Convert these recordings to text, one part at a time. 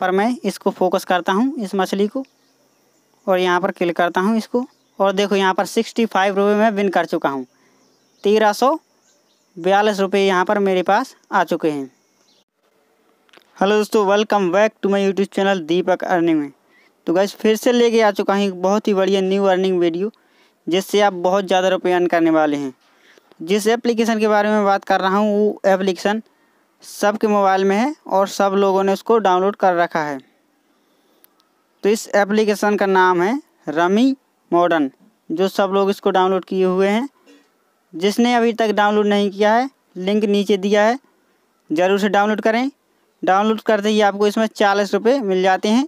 पर मैं इसको फोकस करता हूँ इस मछली को और यहाँ पर क्लिक करता हूँ इसको और देखो यहाँ पर सिक्सटी फाइव रुपये में विन कर चुका हूँ तेरह सौ बयालीस रुपये यहाँ पर मेरे पास आ चुके हैं हेलो दोस्तों welcome back to my YouTube channel Deepak earning में तो गैस फिर से लेके आ चुका हूँ बहुत ही बढ़िया न्यू अर्निंग वीडियो जिससे आप बहुत ज़्यादा रुपये अर्न करने वाले हैं जिस एप्लीकेशन के बारे में बात कर रहा हूँ वो एप्लीकेशन सबके मोबाइल में है और सब लोगों ने उसको डाउनलोड कर रखा है तो इस एप्लीकेशन का नाम है रमी मॉडर्न जो सब लोग इसको डाउनलोड किए हुए हैं जिसने अभी तक डाउनलोड नहीं किया है लिंक नीचे दिया है ज़रूर से डाउनलोड करें डाउनलोड करते ही आपको इसमें चालीस रुपये मिल जाते हैं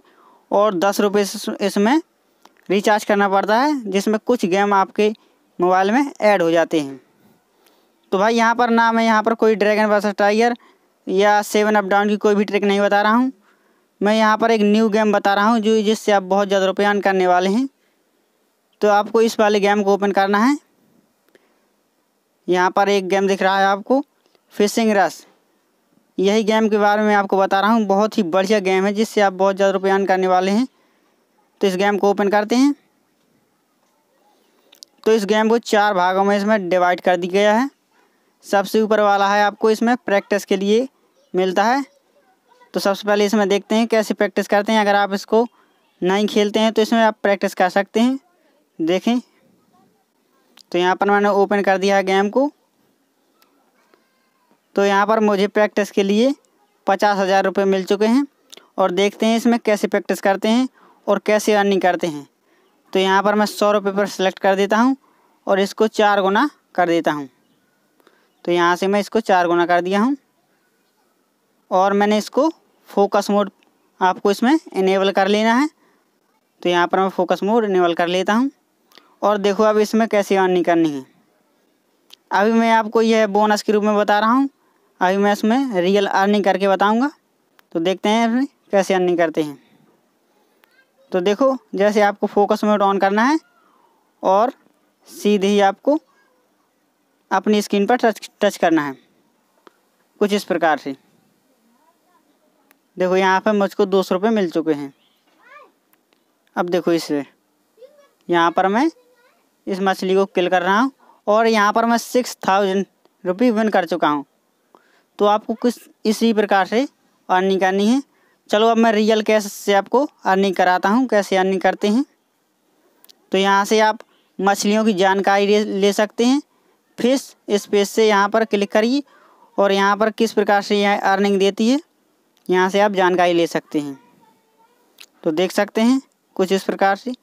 और दस रुपये इसमें रिचार्ज करना पड़ता है जिसमें कुछ गेम आपके मोबाइल में ऐड हो जाते हैं तो भाई यहाँ पर नाम है यहाँ पर कोई ड्रैगन वर्सेस टाइगर या सेवन अप डाउन की कोई भी ट्रिक नहीं बता रहा हूँ मैं यहाँ पर एक न्यू गेम बता रहा हूँ जो जिससे आप बहुत ज़्यादा रुपयान करने वाले हैं तो आपको इस वाले गेम को ओपन करना है यहाँ पर एक गेम दिख रहा है आपको फिशिंग रस यही गेम के बारे में आपको बता रहा हूँ बहुत ही बढ़िया गेम है जिससे आप बहुत ज़्यादा रुपयान करने वाले हैं तो इस गेम को ओपन करते हैं तो इस गेम को चार भागों में इसमें डिवाइड कर दिया गया है सबसे ऊपर वाला है आपको इसमें प्रैक्टिस के लिए मिलता है तो सबसे पहले इसमें देखते हैं कैसे प्रैक्टिस करते हैं अगर आप इसको नहीं खेलते हैं तो इसमें आप प्रैक्टिस कर सकते हैं देखें तो यहाँ पर मैंने ओपन कर दिया है गेम को तो यहाँ पर मुझे प्रैक्टिस के लिए पचास हज़ार रुपये मिल चुके हैं और देखते हैं इसमें कैसे प्रैक्टिस करते हैं और कैसे अर्निंग करते हैं तो यहाँ पर मैं सौ रुपये पर सेलेक्ट कर देता हूँ और इसको चार गुना कर देता हूँ तो यहाँ से मैं इसको चार गुना कर दिया हूँ और मैंने इसको फोकस मोड आपको इसमें इनेबल कर लेना है तो यहाँ पर मैं फोकस मोड इनेबल कर लेता हूँ और देखो अब इसमें कैसे ऑनिंग करनी है अभी मैं आपको यह बोनस के रूप में बता रहा हूँ अभी मैं इसमें रियल अर्निंग करके बताऊँगा तो देखते हैं कैसे अर्निंग करते हैं तो देखो जैसे आपको फोकस मोड ऑन करना है और सीधे ही आपको अपनी स्क्रीन पर टच टच करना है कुछ इस प्रकार से देखो यहाँ पे मुझको दो सौ रुपये मिल चुके हैं अब देखो इसे यहाँ पर मैं इस मछली को किल कर रहा हूँ और यहाँ पर मैं सिक्स थाउजेंड रुपी विन कर चुका हूँ तो आपको किस इसी प्रकार से अर्निंग करनी है चलो अब मैं रियल कैश से आपको अर्निंग कराता हूँ कैसे अर्निंग करते हैं तो यहाँ से आप मछलियों की जानकारी ले सकते हैं फिश इस से यहाँ पर क्लिक करिए और यहाँ पर किस प्रकार से यह अर्निंग देती है यहाँ से आप जानकारी ले सकते हैं तो देख सकते हैं कुछ इस प्रकार से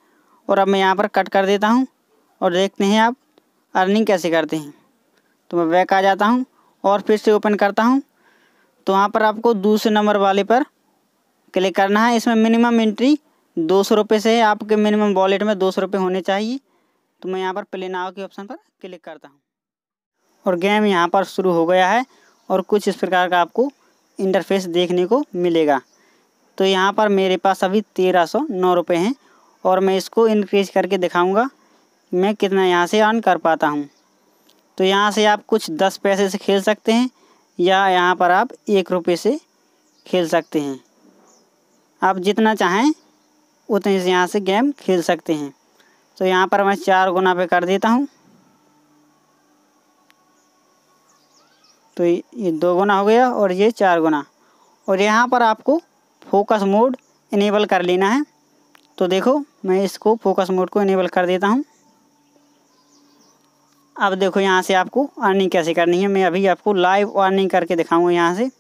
और अब मैं यहाँ पर कट कर देता हूँ और देखते हैं आप अर्निंग कैसे करते हैं तो मैं बैक आ जाता हूँ और फिर से ओपन करता हूँ तो वहाँ पर आपको दूसरे नंबर वाले पर क्लिक करना है इसमें मिनिमम एंट्री दो सौ रुपये से है आपके मिनिमम वॉलेट में दो सौ रुपये होने चाहिए तो मैं यहाँ पर प्ले नाव के ऑप्शन पर क्लिक करता हूँ और गेम यहाँ पर शुरू हो गया है और कुछ इस प्रकार का आपको इंटरफेस देखने को मिलेगा तो यहाँ पर मेरे पास अभी तेरह सौ नौ रुपये हैं और मैं इसको इनक्रीज करके दिखाऊंगा मैं कितना यहाँ से अर्न कर पाता हूँ तो यहाँ से आप कुछ दस पैसे से खेल सकते हैं या यहाँ पर आप एक रुपये से खेल सकते हैं आप जितना चाहें उतने से यहाँ से गेम खेल सकते हैं तो यहाँ पर मैं चार गुना पे कर देता हूँ तो ये दो गुना हो गया और ये चार गुना और यहाँ पर आपको फोकस मोड इनेबल कर लेना है तो देखो मैं इसको फोकस मोड को इनेबल कर देता हूँ अब देखो यहाँ से आपको अर्निंग कैसे करनी है मैं अभी आपको लाइव अर्निंग करके दिखाऊंगा यहाँ से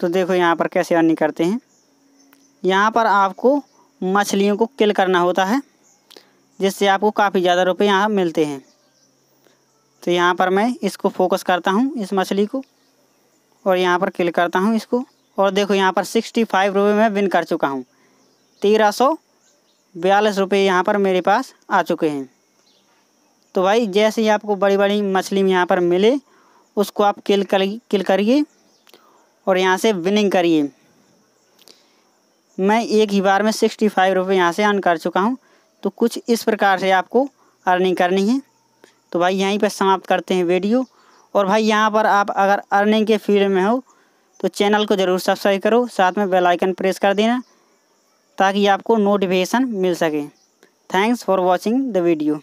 तो देखो यहाँ पर कैसे अर्निंग करते हैं यहाँ पर आपको मछलियों को किल करना होता है जिससे आपको काफ़ी ज़्यादा रुपये यहाँ मिलते हैं तो यहाँ पर मैं इसको फोकस करता हूँ इस मछली को और यहाँ पर किल करता हूँ इसको और देखो यहाँ पर सिक्सटी फाइव रुपये में विन कर चुका हूँ तेरह सौ बयालीस रुपये यहाँ पर मेरे पास आ चुके हैं तो भाई जैसे ही आपको बड़ी बड़ी मछली यहाँ पर मिले उसको आप किल कर किल करिए और यहाँ से विनिंग करिए मैं एक ही बार में सिक्सटी फाइव रुपये यहाँ से अर्न कर चुका हूँ तो कुछ इस प्रकार से आपको अर्निंग करनी है तो भाई यहीं पर समाप्त करते हैं वीडियो और भाई यहाँ पर आप अगर अर्निंग के फील्ड में हो तो चैनल को ज़रूर सब्सक्राइब करो साथ में बेल आइकन प्रेस कर देना ताकि आपको नोटिफिकेशन मिल सके thanks for watching the video